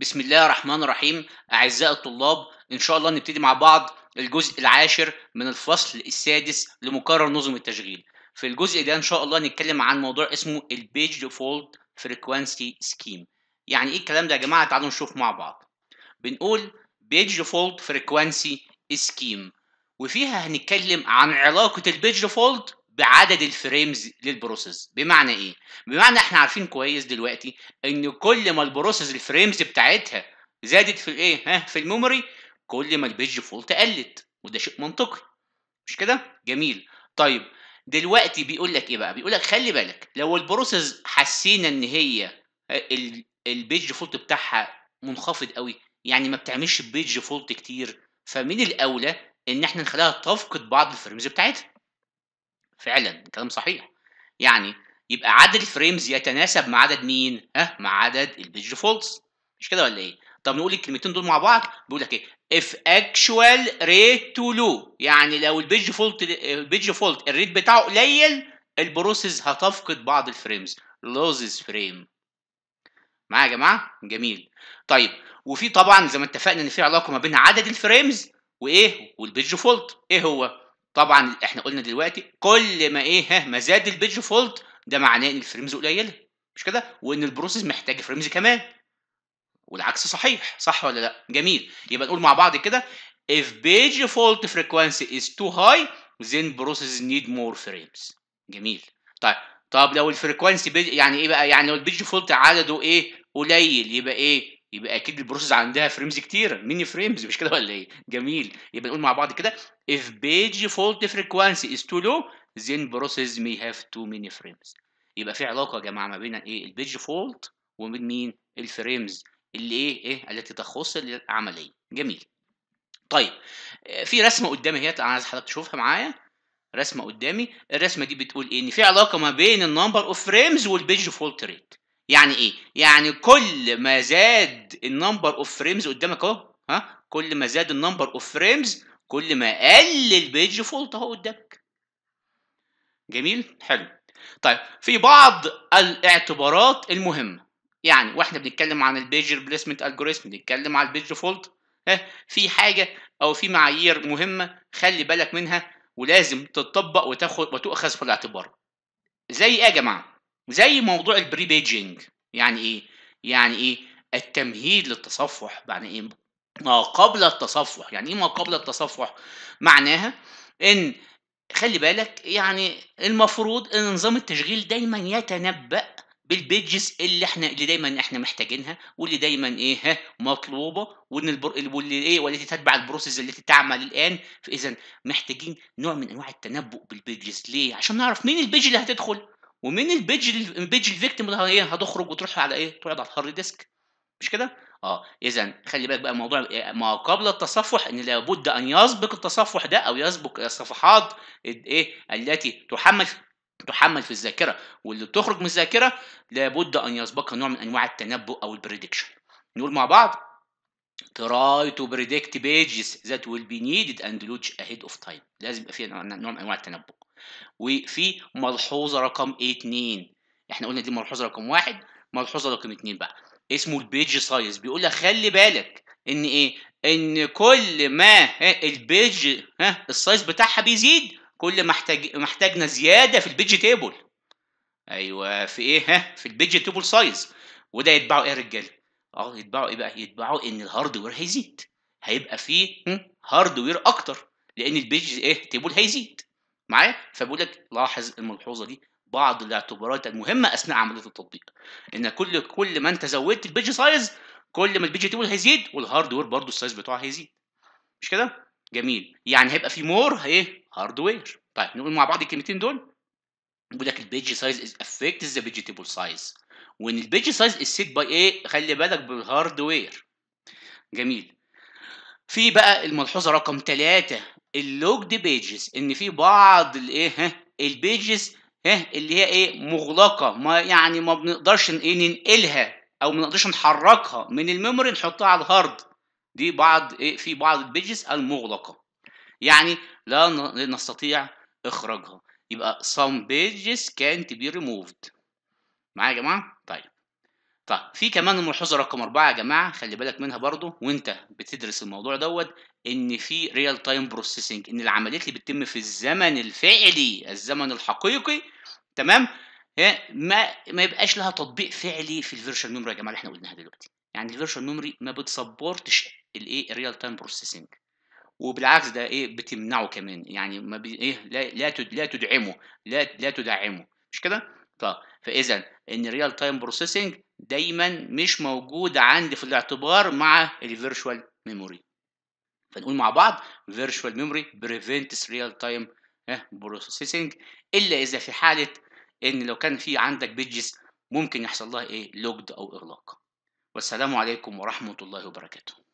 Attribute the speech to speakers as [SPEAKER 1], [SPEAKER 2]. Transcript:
[SPEAKER 1] بسم الله الرحمن الرحيم أعزائي الطلاب إن شاء الله نبتدي مع بعض الجزء العاشر من الفصل السادس لمقرر نظم التشغيل في الجزء ده إن شاء الله نتكلم عن موضوع اسمه البيج ديفولت فريكوانسي سكيم يعني إيه الكلام ده يا جماعة تعالوا نشوف مع بعض بنقول بيج ديفولت فريكوانسي سكيم وفيها هنتكلم عن علاقة البيج ديفولت بعدد الفريمز للبروسيس بمعنى ايه بمعنى احنا عارفين كويس دلوقتي ان كل ما البروسيس الفريمز بتاعتها زادت في الايه ها في الميموري كل ما البيج فولت قلت وده شيء منطقي مش كده جميل طيب دلوقتي بيقول لك ايه بقى بيقول لك خلي بالك لو البروسيس حسينا ان هي البيج فولت بتاعها منخفض قوي يعني ما بتعملش بيج فولت كتير فمن الاولى ان احنا نخليها تفقد بعض الفريمز بتاعتها فعلا كلام صحيح يعني يبقى عدد الفريمز يتناسب مع عدد مين ها مع عدد البيج فولتس مش كده ولا ايه طب نقول الكلمتين دول مع بعض بيقول لك ايه if actual rate to low يعني لو البيج فولت البيج فولت الريت بتاعه قليل البروسيس هتفقد بعض الفريمز loses فريم معايا يا جماعه جميل طيب وفي طبعا زي ما اتفقنا ان في علاقه ما بين عدد الفريمز وايه والبيج فولت ايه هو طبعا احنا قلنا دلوقتي كل ما ايه ها ما زاد البيج فولت ده معناه ان الفريمز قليله مش كده وان البروسيس محتاج فريمز كمان والعكس صحيح صح ولا لا جميل يبقى نقول مع بعض كده if page fault frequency is too high then processes need more frames جميل طيب طب لو الفريكوانسي يعني ايه بقى يعني لو البيج فولت عدده ايه قليل يبقى ايه يبقى اكيد البروسيس عندها فريمز كتيره ميني فريمز مش كده ولا ايه جميل يبقى نقول مع بعض كده if page fault frequency is too low then process may have too many frames يبقى في علاقه يا جماعه ما بين ايه البيج فولت ومين مين الفريمز اللي ايه ايه التي تخص العمليه جميل طيب آه، في رسمه قدامي اهي انا عايز حضرتك تشوفها معايا رسمه قدامي الرسمه دي بتقول ايه ان في علاقه ما بين النمبر اوف فريمز والبيج فولت ريت يعني ايه يعني كل ما زاد النمبر اوف فريمز قدامك اهو ها كل ما زاد النمبر اوف فريمز كل ما قل البيج فولت اهو قدامك جميل حلو طيب في بعض الاعتبارات المهمه يعني واحنا بنتكلم عن البيج ريبليسمنت الجوريثم بنتكلم على البيج فولت ها في حاجه او في معايير مهمه خلي بالك منها ولازم تتطبق وتاخد وتؤخذ في الاعتبار زي ايه يا جماعه زي موضوع البري بيجنج يعني ايه يعني ايه التمهيد للتصفح يعني ايه ما قبل التصفح يعني ايه ما قبل التصفح معناها ان خلي بالك يعني المفروض ان نظام التشغيل دايما يتنبأ بالبيجز اللي احنا اللي دايما احنا محتاجينها واللي دايما ايه ها مطلوبه وان البر... واللي ايه والتي تتبع البروسيس التي تعمل الان فاذا محتاجين نوع من انواع التنبؤ بالبيجز ليه عشان نعرف مين البيج اللي هتدخل ومن البيج البيج الفيكتيم هي إيه، هتخرج وتروح على ايه؟ تقعد على الهارد ديسك مش كده؟ اه اذا خلي بالك بقى موضوع ما قبل التصفح ان لابد ان يسبق التصفح ده او يسبق الصفحات ايه التي تحمل تحمل في الذاكره واللي بتخرج من الذاكره لابد ان يسبقها نوع من انواع التنبؤ او البريدكشن نقول مع بعض try to predict pages that will be needed and launched ahead of time لازم يبقى في نوع من انواع التنبؤ وفي ملحوظه رقم 2 احنا قلنا دي ملحوظه رقم واحد ملحوظه رقم 2 بقى اسمه البيج سايز بيقول لك خلي بالك ان ايه ان كل ما البيج ها السايز بتاعها بيزيد كل ما احتاج محتاجنا زياده في البيج تيبل ايوه في ايه ها في البيج تيبل سايز وده يتبعه ايه يا رجاله اه يتباعوا ايه بقى يتباعوا ان الهاردوير هيزيد هيبقى فيه هاردوير اكتر لان البيج ايه تيبل هيزيد معايا فبيقول لك لاحظ الملحوظه دي بعض الاعتبارات المهمه اثناء عمليه التطبيق ان كل كل ما انت زودت البيج سايز كل ما البيج تيبل هيزيد والهاردوير برضه السايز بتاعه هيزيد مش كده جميل يعني هيبقى فيه مور ايه هاردوير طيب نقول مع بعض الكلمتين دول بيقول لك البيج سايز از افكت ذا فيجيتابل سايز وان البيج سايز السيت باي ايه خلي بالك بالهاردوير جميل في بقى الملحوظه رقم ثلاثة اللوكد بيجز ان في بعض الايه ها البيجز ها اللي هي ايه مغلقه ما يعني ما بنقدرش ايه ننقلها او ما بنقدرش نحركها من الميموري نحطها على الهارد دي بعض ايه في بعض البيجز المغلقه يعني لا نستطيع اخراجها يبقى some pages can't be removed معايا يا جماعه طيب طيب في كمان الملحوظه رقم أربعة يا جماعه خلي بالك منها برضو وانت بتدرس الموضوع دوت ان في ريال تايم بروسيسنج ان العمليات اللي بتتم في الزمن الفعلي الزمن الحقيقي تمام ما ما يبقاش لها تطبيق فعلي في الفيرشوال ميموري يا جماعه اللي احنا قلناها دلوقتي يعني الفيرشوال ميموري ما بتسبورتش الايه الريال تايم بروسيسنج وبالعكس ده ايه بتمنعه كمان يعني ما بي ايه لا لا تدعمه لا لا تدعمه مش كده؟ طب فاذا ان الريال تايم بروسيسنج دايما مش موجود عندي في الاعتبار مع الفيرشوال ميموري فنقول مع بعض فيرشوال ميموري بريفنتس ريال تايم بروسيسنج الا اذا في حاله ان لو كان في عندك بيجز ممكن يحصل لها ايه لوجد او اغلاق والسلام عليكم ورحمه الله وبركاته